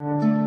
Thank you.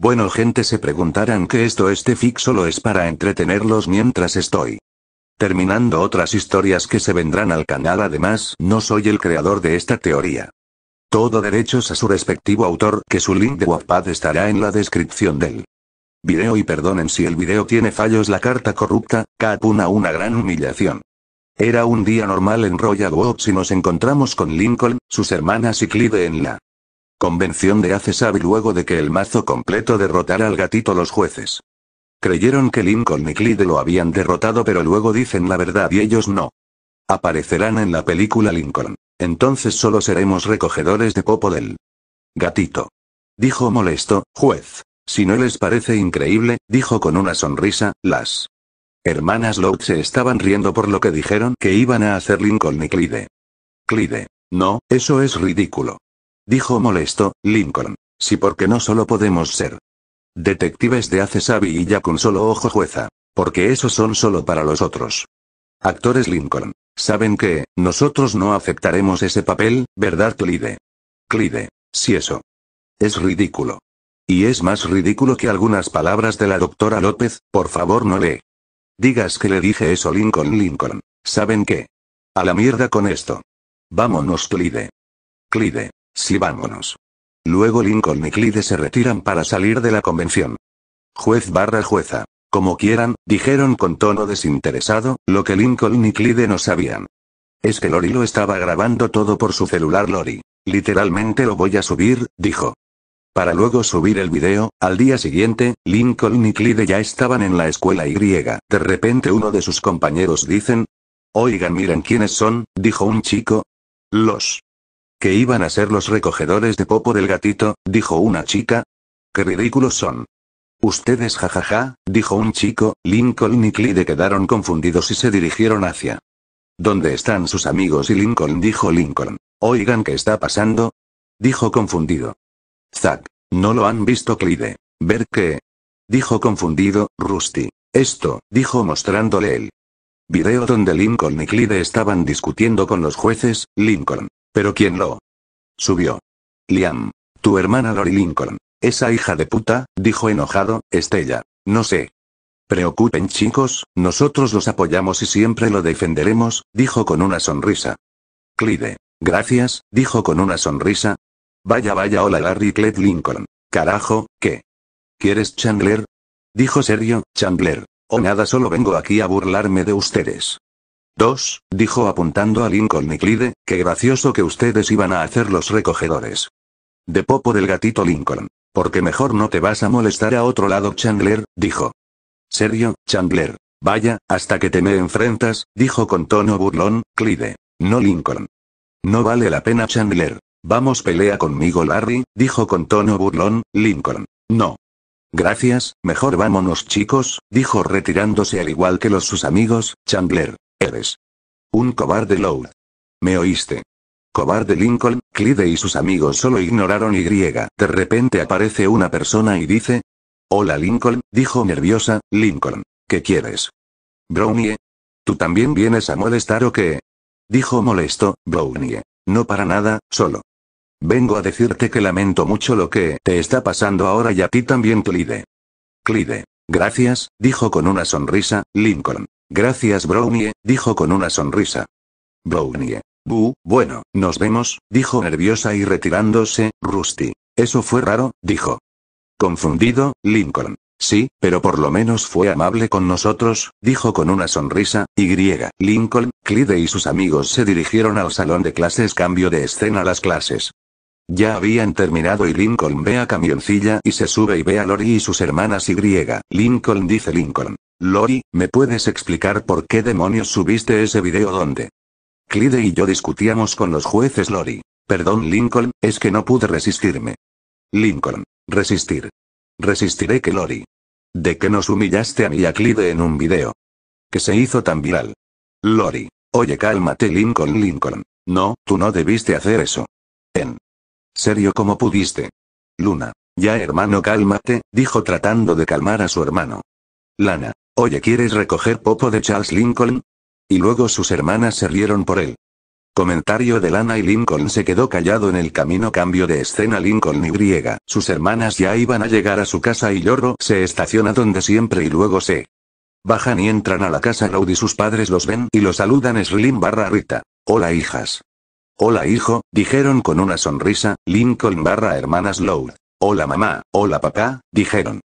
Bueno gente se preguntarán que esto este fic solo es para entretenerlos mientras estoy terminando otras historias que se vendrán al canal además no soy el creador de esta teoría. Todo derechos a su respectivo autor que su link de Wattpad estará en la descripción del video y perdonen si el video tiene fallos la carta corrupta, capuna una gran humillación. Era un día normal en Royal Wops y nos encontramos con Lincoln, sus hermanas y Clive en la Convención de sabi, luego de que el mazo completo derrotara al gatito los jueces. Creyeron que Lincoln y Clyde lo habían derrotado pero luego dicen la verdad y ellos no. Aparecerán en la película Lincoln. Entonces solo seremos recogedores de popo del gatito. Dijo molesto, juez. Si no les parece increíble, dijo con una sonrisa, las hermanas Lowe se estaban riendo por lo que dijeron que iban a hacer Lincoln y Clyde. Clyde. No, eso es ridículo dijo molesto, Lincoln. Sí porque no solo podemos ser detectives de hace sabi y ya con solo ojo jueza, porque esos son solo para los otros. Actores Lincoln. Saben que, nosotros no aceptaremos ese papel, ¿verdad Clide? Clide. Si eso. Es ridículo. Y es más ridículo que algunas palabras de la doctora López, por favor no le. Digas que le dije eso Lincoln Lincoln. ¿Saben qué? A la mierda con esto. Vámonos Clide. Clide. Sí, vámonos. Luego Lincoln y Clide se retiran para salir de la convención. Juez barra jueza. Como quieran, dijeron con tono desinteresado, lo que Lincoln y Clide no sabían. Es que Lori lo estaba grabando todo por su celular Lori. Literalmente lo voy a subir, dijo. Para luego subir el video, al día siguiente, Lincoln y Clide ya estaban en la escuela Y. De repente uno de sus compañeros dicen, Oigan miren quiénes son, dijo un chico. Los que iban a ser los recogedores de popo del gatito, dijo una chica. ¡Qué ridículos son! Ustedes jajaja, dijo un chico, Lincoln y Clyde quedaron confundidos y se dirigieron hacia. ¿Dónde están sus amigos? Y Lincoln dijo Lincoln. Oigan, ¿qué está pasando? Dijo confundido. Zack, no lo han visto Clyde. Ver qué. Dijo confundido, Rusty. Esto, dijo mostrándole el video donde Lincoln y Clyde estaban discutiendo con los jueces, Lincoln. Pero ¿quién lo subió? Liam. Tu hermana Lori Lincoln. Esa hija de puta, dijo enojado, Estella. No sé. Preocupen chicos, nosotros los apoyamos y siempre lo defenderemos, dijo con una sonrisa. Clyde. Gracias, dijo con una sonrisa. Vaya vaya hola Larry Clyde Lincoln. Carajo, ¿qué? ¿Quieres Chandler? Dijo serio, Chandler. O oh, nada solo vengo aquí a burlarme de ustedes. Dos, dijo apuntando a Lincoln y Clyde, qué gracioso que ustedes iban a hacer los recogedores. De popo del gatito Lincoln. Porque mejor no te vas a molestar a otro lado Chandler, dijo. Serio, Chandler. Vaya, hasta que te me enfrentas, dijo con tono burlón, Clyde. No Lincoln. No vale la pena Chandler. Vamos pelea conmigo Larry, dijo con tono burlón, Lincoln. No. Gracias, mejor vámonos chicos, dijo retirándose al igual que los sus amigos, Chandler. Un cobarde Loud. ¿Me oíste? Cobarde Lincoln, Clide y sus amigos solo ignoraron y De repente aparece una persona y dice. Hola Lincoln, dijo nerviosa, Lincoln. ¿Qué quieres? Brownie. ¿Tú también vienes a molestar o qué? Dijo molesto, Brownie. No para nada, solo. Vengo a decirte que lamento mucho lo que te está pasando ahora y a ti también Clide. Clide. Gracias, dijo con una sonrisa, Lincoln. Gracias Brownie, dijo con una sonrisa. Brownie. Bu, bueno, nos vemos, dijo nerviosa y retirándose, Rusty. Eso fue raro, dijo. Confundido, Lincoln. Sí, pero por lo menos fue amable con nosotros, dijo con una sonrisa, y griega. Lincoln, Clyde y sus amigos se dirigieron al salón de clases cambio de escena las clases. Ya habían terminado y Lincoln ve a Camioncilla y se sube y ve a Lori y sus hermanas y griega. Lincoln dice Lincoln. Lori, ¿me puedes explicar por qué demonios subiste ese video donde? Clyde y yo discutíamos con los jueces Lori. Perdón Lincoln, es que no pude resistirme. Lincoln. Resistir. Resistiré que Lori. ¿De que nos humillaste a mí y a Clyde en un video? Que se hizo tan viral. Lori. Oye cálmate Lincoln Lincoln. No, tú no debiste hacer eso. En. Serio como pudiste. Luna. Ya hermano cálmate, dijo tratando de calmar a su hermano. Lana. Oye, ¿quieres recoger popo de Charles Lincoln? Y luego sus hermanas se rieron por él. Comentario de Lana y Lincoln se quedó callado en el camino cambio de escena Lincoln y Griega. Sus hermanas ya iban a llegar a su casa y Lloro se estaciona donde siempre y luego se bajan y entran a la casa y sus padres los ven y los saludan Slim barra Rita. Hola hijas. Hola hijo, dijeron con una sonrisa, Lincoln barra hermanas Loud. Hola mamá, hola papá, dijeron.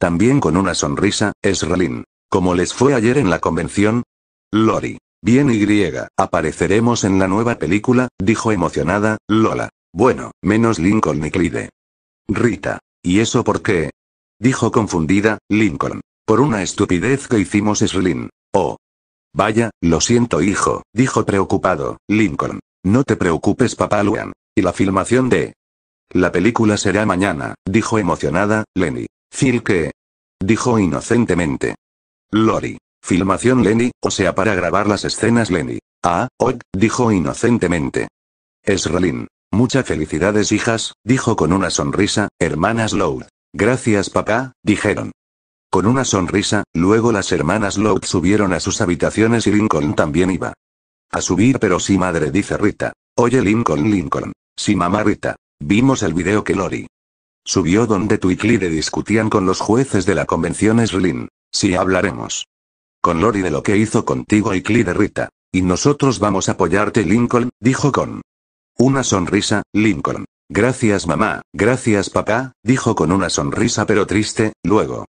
También con una sonrisa, Esralin. ¿Cómo les fue ayer en la convención? Lori. Bien y griega, apareceremos en la nueva película, dijo emocionada, Lola. Bueno, menos Lincoln y Clide. Rita. ¿Y eso por qué? Dijo confundida, Lincoln. Por una estupidez que hicimos esrelin Oh. Vaya, lo siento hijo, dijo preocupado, Lincoln. No te preocupes papá Luan. Y la filmación de... La película será mañana, dijo emocionada, Lenny que Dijo inocentemente. Lori. Filmación Lenny, o sea para grabar las escenas Lenny. Ah, hoy dijo inocentemente. Esralin. Muchas felicidades hijas, dijo con una sonrisa, hermanas Lowe. Gracias papá, dijeron. Con una sonrisa, luego las hermanas Lowe subieron a sus habitaciones y Lincoln también iba. A subir pero sí madre dice Rita. Oye Lincoln Lincoln. Sí mamá Rita. Vimos el video que Lori Subió donde Clide discutían con los jueces de la convención Slim. Sí hablaremos. Con Lori de lo que hizo contigo y Clide Rita. Y nosotros vamos a apoyarte Lincoln, dijo con una sonrisa, Lincoln. Gracias mamá, gracias papá, dijo con una sonrisa pero triste, luego.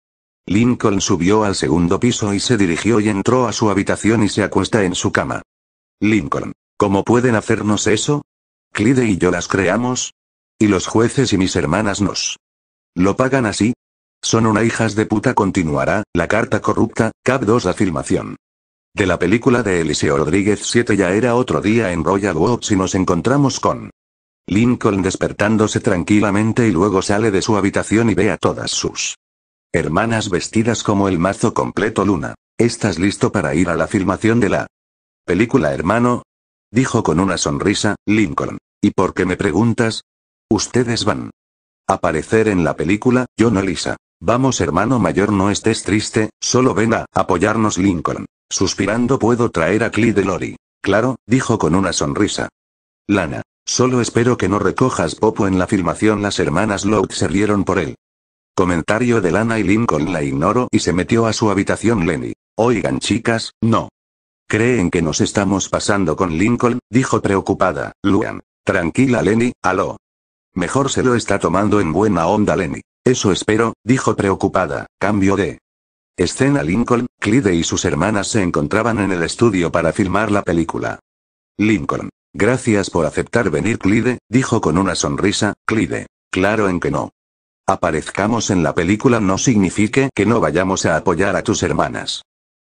Lincoln subió al segundo piso y se dirigió y entró a su habitación y se acuesta en su cama. Lincoln. ¿Cómo pueden hacernos eso? Clide y yo las creamos, y los jueces y mis hermanas nos. ¿Lo pagan así? Son una hijas de puta continuará, la carta corrupta, cap 2 filmación De la película de Eliseo Rodríguez 7 ya era otro día en Royal Oaks y nos encontramos con Lincoln despertándose tranquilamente y luego sale de su habitación y ve a todas sus hermanas vestidas como el mazo completo Luna. ¿Estás listo para ir a la filmación de la película, hermano? dijo con una sonrisa, Lincoln. ¿Y por qué me preguntas? Ustedes van. a Aparecer en la película, no Lisa. Vamos hermano mayor no estés triste, solo ven a apoyarnos Lincoln. Suspirando puedo traer a de Lori. Claro, dijo con una sonrisa. Lana. Solo espero que no recojas popo en la filmación las hermanas Lowe se rieron por él. Comentario de Lana y Lincoln la ignoró y se metió a su habitación Lenny. Oigan chicas, no. Creen que nos estamos pasando con Lincoln, dijo preocupada, Luan. Tranquila Lenny, aló, Mejor se lo está tomando en buena onda Lenny. Eso espero, dijo preocupada. Cambio de escena Lincoln, Clyde y sus hermanas se encontraban en el estudio para filmar la película. Lincoln. Gracias por aceptar venir Clyde, dijo con una sonrisa, Clyde. Claro en que no. Aparezcamos en la película no signifique que no vayamos a apoyar a tus hermanas.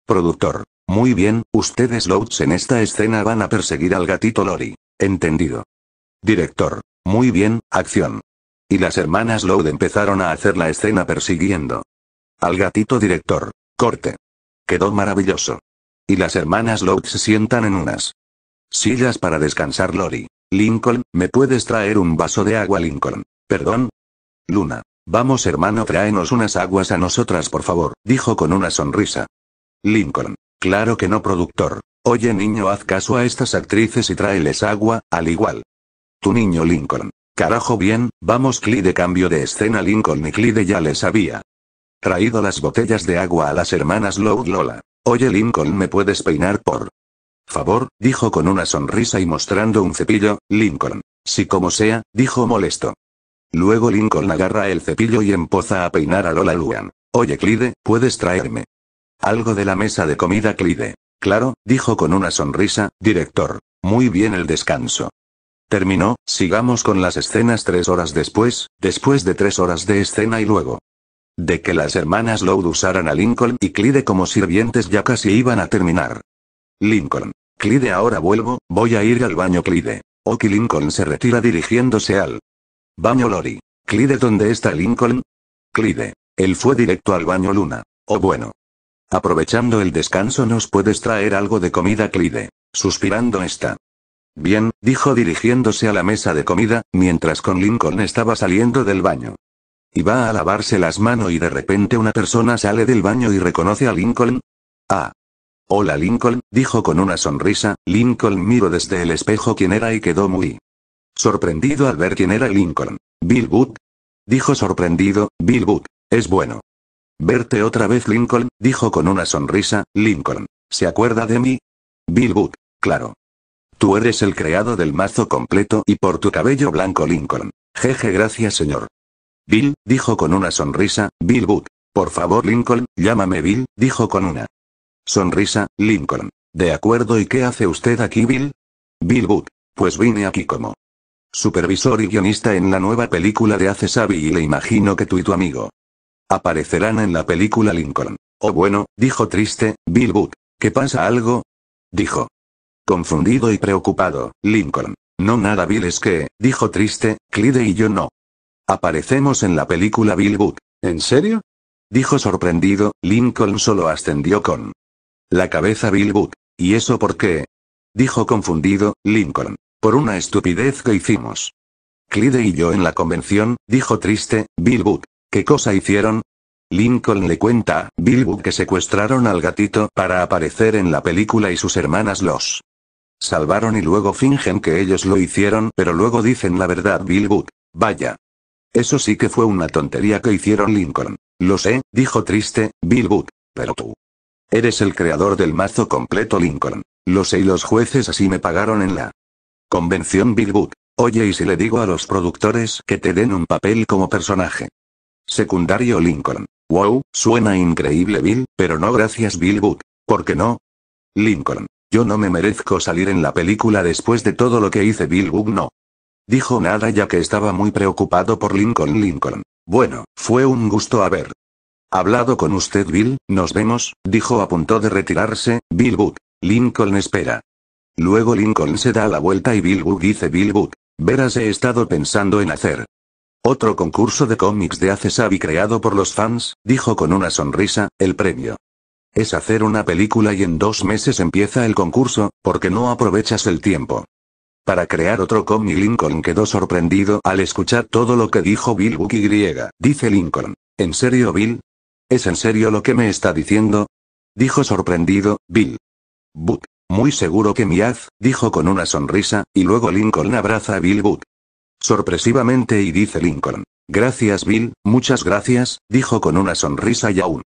Productor. Muy bien, ustedes Louts en esta escena van a perseguir al gatito Lori. Entendido. Director. Muy bien, acción. Y las hermanas Loud empezaron a hacer la escena persiguiendo. Al gatito director. Corte. Quedó maravilloso. Y las hermanas Loud se sientan en unas sillas para descansar Lori. Lincoln, ¿me puedes traer un vaso de agua Lincoln? Perdón. Luna. Vamos hermano, tráenos unas aguas a nosotras por favor, dijo con una sonrisa. Lincoln. Claro que no, productor. Oye niño, haz caso a estas actrices y tráeles agua, al igual tu niño Lincoln. Carajo bien, vamos Clyde cambio de escena Lincoln y Clyde ya les había traído las botellas de agua a las hermanas Loud Lola. Oye Lincoln me puedes peinar por favor, dijo con una sonrisa y mostrando un cepillo, Lincoln. Si como sea, dijo molesto. Luego Lincoln agarra el cepillo y empoza a peinar a Lola Luan. Oye Clyde, ¿puedes traerme? Algo de la mesa de comida Clyde. Claro, dijo con una sonrisa, director. Muy bien el descanso. Terminó, sigamos con las escenas tres horas después, después de tres horas de escena y luego. De que las hermanas Loud usaran a Lincoln y Clyde como sirvientes ya casi iban a terminar. Lincoln. Clyde ahora vuelvo, voy a ir al baño Clide. Oki Lincoln se retira dirigiéndose al baño Lori. Clyde ¿dónde está Lincoln? Clyde. Él fue directo al baño Luna. Oh bueno. Aprovechando el descanso nos puedes traer algo de comida Clyde. Suspirando está. Bien, dijo dirigiéndose a la mesa de comida, mientras con Lincoln estaba saliendo del baño. ¿Iba va a lavarse las manos y de repente una persona sale del baño y reconoce a Lincoln. Ah. Hola Lincoln, dijo con una sonrisa, Lincoln miró desde el espejo quién era y quedó muy sorprendido al ver quién era Lincoln. Bill Wood. Dijo sorprendido, Bill Wood, es bueno. Verte otra vez Lincoln, dijo con una sonrisa, Lincoln. ¿Se acuerda de mí? Bill Wood, claro. Tú eres el creado del mazo completo y por tu cabello blanco Lincoln. Jeje gracias señor. Bill, dijo con una sonrisa, Bill Book. Por favor Lincoln, llámame Bill, dijo con una sonrisa, Lincoln. De acuerdo y qué hace usted aquí Bill? Bill Book. Pues vine aquí como supervisor y guionista en la nueva película de Hace Sabi y le imagino que tú y tu amigo aparecerán en la película Lincoln. Oh bueno, dijo triste, Bill Book. ¿Qué pasa algo? Dijo confundido y preocupado, Lincoln. No nada Bill es que, dijo triste, Clyde y yo no. Aparecemos en la película Bill Book. ¿En serio? Dijo sorprendido, Lincoln solo ascendió con la cabeza Bill ¿Y eso por qué? Dijo confundido, Lincoln. Por una estupidez que hicimos. Clyde y yo en la convención, dijo triste, Bill ¿Qué cosa hicieron? Lincoln le cuenta a que secuestraron al gatito para aparecer en la película y sus hermanas los salvaron y luego fingen que ellos lo hicieron pero luego dicen la verdad Bill Wood. Vaya. Eso sí que fue una tontería que hicieron Lincoln. Lo sé, dijo triste, Bill Wood, pero tú. Eres el creador del mazo completo Lincoln. Lo sé y los jueces así me pagaron en la convención Bill Oye y si le digo a los productores que te den un papel como personaje. Secundario Lincoln. Wow, suena increíble Bill, pero no gracias Bill Wood. ¿Por qué no? Lincoln. Yo no me merezco salir en la película después de todo lo que hice Bill no. Dijo nada ya que estaba muy preocupado por Lincoln Lincoln. Bueno, fue un gusto haber hablado con usted Bill, nos vemos, dijo a punto de retirarse, Bill Lincoln espera. Luego Lincoln se da la vuelta y Bill dice Bill Book, veras he estado pensando en hacer otro concurso de cómics de Ace sabi creado por los fans, dijo con una sonrisa, el premio es hacer una película y en dos meses empieza el concurso, porque no aprovechas el tiempo. Para crear otro cómic Lincoln quedó sorprendido al escuchar todo lo que dijo Bill y griega. Dice Lincoln. ¿En serio Bill? ¿Es en serio lo que me está diciendo? Dijo sorprendido, Bill. Buck. Muy seguro que mi haz, dijo con una sonrisa, y luego Lincoln abraza a Bill Buck. Sorpresivamente y dice Lincoln. Gracias Bill, muchas gracias, dijo con una sonrisa y aún.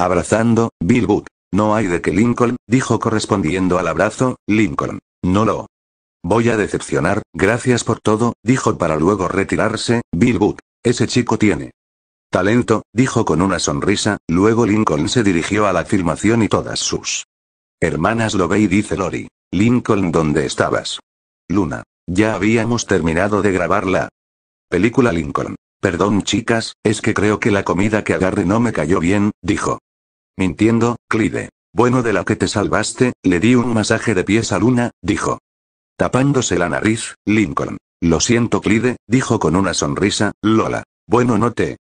Abrazando, Bill No hay de que Lincoln, dijo correspondiendo al abrazo, Lincoln. No lo. Voy a decepcionar, gracias por todo, dijo para luego retirarse, Bill Ese chico tiene. Talento, dijo con una sonrisa, luego Lincoln se dirigió a la filmación y todas sus hermanas lo ve y dice Lori. Lincoln, ¿dónde estabas? Luna. Ya habíamos terminado de grabar la película Lincoln. Perdón chicas, es que creo que la comida que agarré no me cayó bien, dijo. Mintiendo, Clyde. Bueno de la que te salvaste, le di un masaje de pies a Luna, dijo. Tapándose la nariz, Lincoln. Lo siento, Clyde, dijo con una sonrisa, Lola. Bueno, no te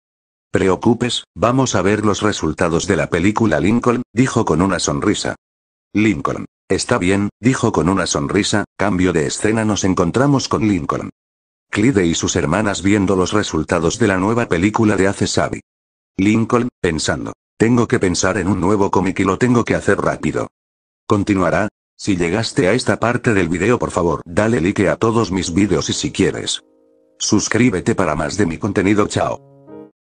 preocupes, vamos a ver los resultados de la película Lincoln, dijo con una sonrisa. Lincoln. Está bien, dijo con una sonrisa, cambio de escena nos encontramos con Lincoln. Clyde y sus hermanas viendo los resultados de la nueva película de Ace Sabi. Lincoln, pensando. Tengo que pensar en un nuevo cómic y lo tengo que hacer rápido. Continuará. Si llegaste a esta parte del video por favor dale like a todos mis videos y si quieres. Suscríbete para más de mi contenido chao.